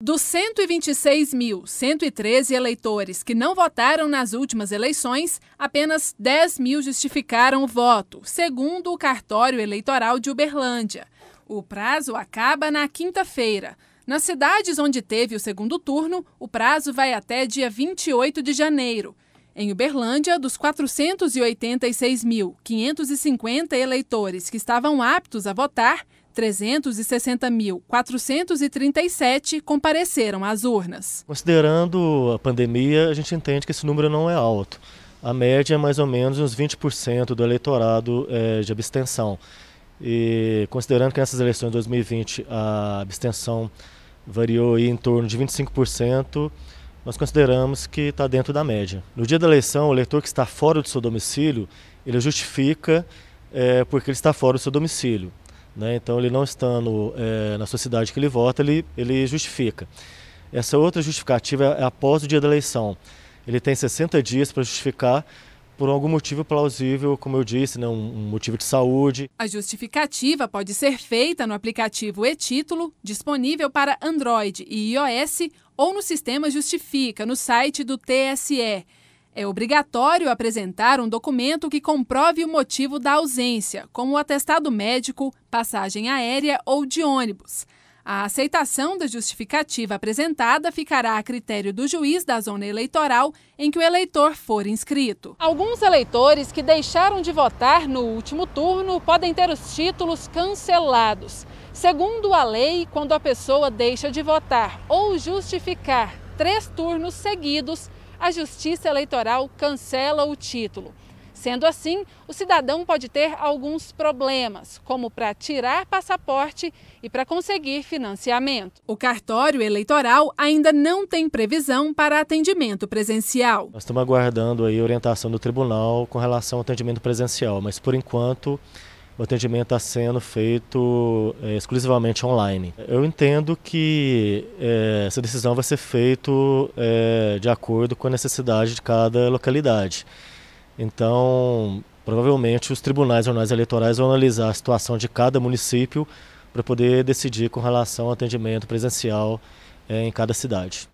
Dos 126.113 eleitores que não votaram nas últimas eleições, apenas 10 mil justificaram o voto, segundo o cartório eleitoral de Uberlândia. O prazo acaba na quinta-feira. Nas cidades onde teve o segundo turno, o prazo vai até dia 28 de janeiro. Em Uberlândia, dos 486.550 eleitores que estavam aptos a votar, 360.437 compareceram às urnas. Considerando a pandemia, a gente entende que esse número não é alto. A média é mais ou menos uns 20% do eleitorado é, de abstenção. E considerando que nessas eleições de 2020 a abstenção variou em torno de 25%, nós consideramos que está dentro da média. No dia da eleição, o eleitor que está fora do seu domicílio, ele justifica é, porque ele está fora do seu domicílio. Né? Então, ele não estando é, na sociedade que ele vota, ele, ele justifica. Essa outra justificativa é, é após o dia da eleição. Ele tem 60 dias para justificar por algum motivo plausível, como eu disse, né, um motivo de saúde. A justificativa pode ser feita no aplicativo e-título, disponível para Android e iOS, ou no sistema Justifica, no site do TSE. É obrigatório apresentar um documento que comprove o motivo da ausência, como o atestado médico, passagem aérea ou de ônibus. A aceitação da justificativa apresentada ficará a critério do juiz da zona eleitoral em que o eleitor for inscrito. Alguns eleitores que deixaram de votar no último turno podem ter os títulos cancelados. Segundo a lei, quando a pessoa deixa de votar ou justificar três turnos seguidos, a Justiça Eleitoral cancela o título. Sendo assim, o cidadão pode ter alguns problemas, como para tirar passaporte e para conseguir financiamento. O cartório eleitoral ainda não tem previsão para atendimento presencial. Nós estamos aguardando aí a orientação do tribunal com relação ao atendimento presencial, mas por enquanto o atendimento está sendo feito é, exclusivamente online. Eu entendo que é, essa decisão vai ser feita é, eh, de acordo com a necessidade de cada localidade. Então, provavelmente, os tribunais jornais eleitorais vão analisar a situação de cada município para poder decidir com relação ao atendimento presencial em cada cidade.